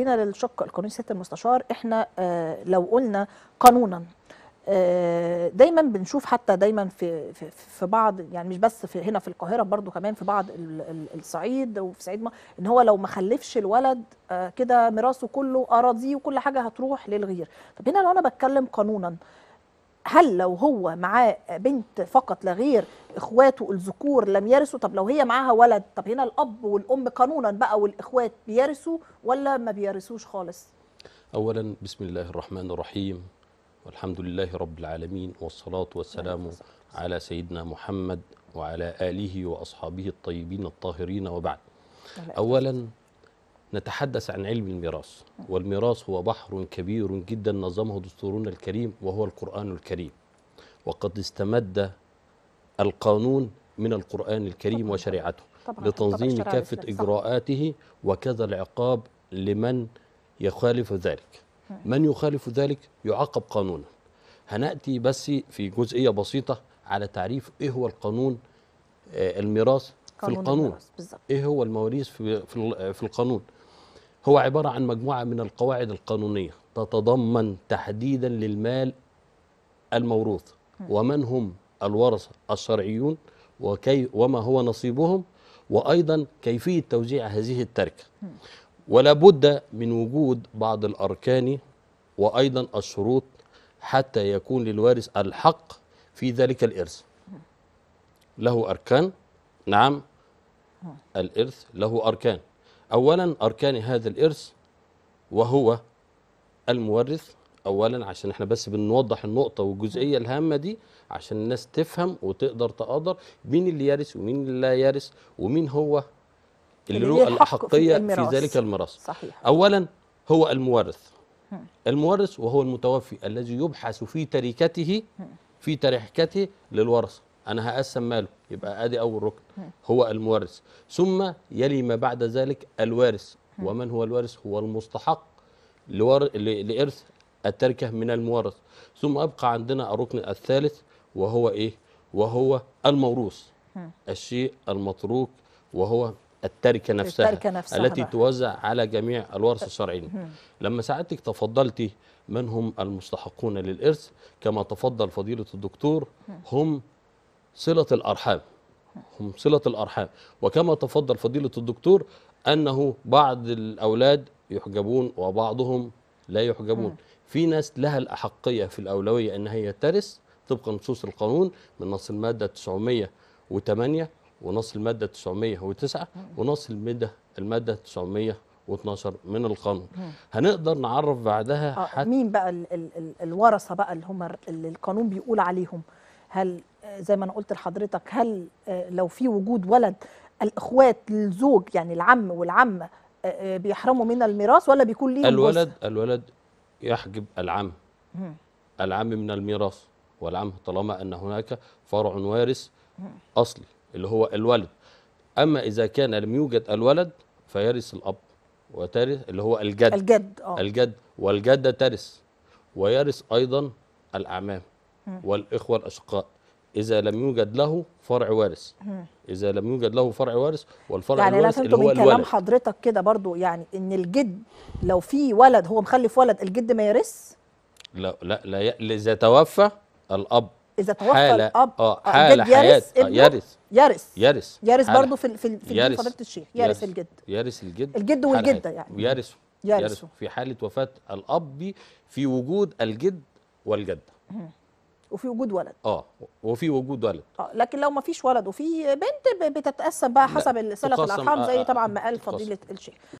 هنا للشق القانوني سياده المستشار احنا آه لو قلنا قانونا آه دايما بنشوف حتى دايما في في, في بعض يعني مش بس في هنا في القاهره برضو كمان في بعض الصعيد وفي صعيد ما ان هو لو ما خلفش الولد آه كده ميراثه كله اراضيه وكل حاجه هتروح للغير طب هنا لو انا بتكلم قانونا هل لو هو معاه بنت فقط لا غير اخواته الذكور لم يرثوا طب لو هي معاها ولد طب هنا الاب والام قانونا بقى والاخوات بيرثوا ولا ما بيرثوش خالص اولا بسم الله الرحمن الرحيم والحمد لله رب العالمين والصلاه والسلام على سيدنا محمد وعلى اله واصحابه الطيبين الطاهرين وبعد اولا نتحدث عن علم الميراث والميراث هو بحر كبير جدا نظمه دستورنا الكريم وهو القرآن الكريم وقد استمد القانون من القرآن الكريم طبعا وشريعته طبعا لتنظيم طبعا كافة إجراءاته وكذا العقاب لمن يخالف ذلك من يخالف ذلك يعاقب قانونا هنأتي بس في جزئية بسيطة على تعريف إيه هو القانون آه، الميراث في القانون ايه هو المواريث في في القانون هو عباره عن مجموعه من القواعد القانونيه تتضمن تحديدا للمال الموروث ومن هم الورثه الشرعيون وكي وما هو نصيبهم وايضا كيفيه توزيع هذه التركه ولا بد من وجود بعض الاركان وايضا الشروط حتى يكون للوارث الحق في ذلك الارث له اركان نعم الإرث له أركان أولا أركان هذا الإرث وهو المورث أولا عشان احنا بس بنوضح النقطة والجزئية الهامة دي عشان الناس تفهم وتقدر تقدر مين اللي يرث ومين اللي لا يرث ومين هو اللي له الأحقية في, في ذلك الميراث صحيح أولا هو المورث المورث وهو المتوفي الذي يبحث في تركته في تركته للورثة انا هقسم ماله يبقى ادي اول ركن هو المورث ثم يلي ما بعد ذلك الوارث ومن هو الوارث هو المستحق لور... لارث التركه من المورث ثم ابقى عندنا الركن الثالث وهو ايه وهو الموروث الشيء المتروك وهو التركه نفسها, التركة نفسها التي بقى. توزع على جميع الورثه الشرعيين لما سعادتك تفضلتي من هم المستحقون للارث كما تفضل فضيله الدكتور هم صلة الأرحام هم صلة الأرحام وكما تفضل فضيلة الدكتور أنه بعض الأولاد يحجبون وبعضهم لا يحجبون في ناس لها الأحقية في الأولوية أن هي ترث طبق نصوص القانون من نص المادة 908 ونص المادة 909 ونص المادة المادة 912 من القانون هنقدر نعرف بعدها آه مين بقى ال ال ال الورثة بقى اللي هم اللي القانون بيقول عليهم هل زي ما انا قلت لحضرتك هل آه، لو في وجود ولد الاخوات للزوج يعني العم والعمه آه، آه، بيحرموا من الميراث ولا بيكون ليهم الولد جزء؟ الولد يحجب العم العم من الميراث والعم طالما ان هناك فرع وارث اصلي اللي هو الولد اما اذا كان لم يوجد الولد فيرث الاب وترث اللي هو الجد الجد اه الجد والجده ترث ويرث ايضا الاعمام والاخوه الاشقاء اذا لم يوجد له فرع وارث اذا لم يوجد له فرع وارث والفرع يعني الوارث اللي هو الوالد يعني كلام حضرتك كده برضو يعني ان الجد لو في ولد هو مخلف ولد الجد ما يرث لا لا لا اذا توفى الاب اذا توفى حالة الاب اه, آه، حالة حياة آه، يرث يرث يرث يرث برضه في في في فضيله الشيخ يرث الجد يرث الجد الجد والجده يعني يرث يرث في حاله وفاه الاب في وجود الجد والجده وفي وجود ولد اه وفي وجود ولد اه لكن لو ما فيش ولد وفي بنت بتتقسم بقى حسب صله الارحام آه، زي آه، طبعا ما قال فضيله الشيخ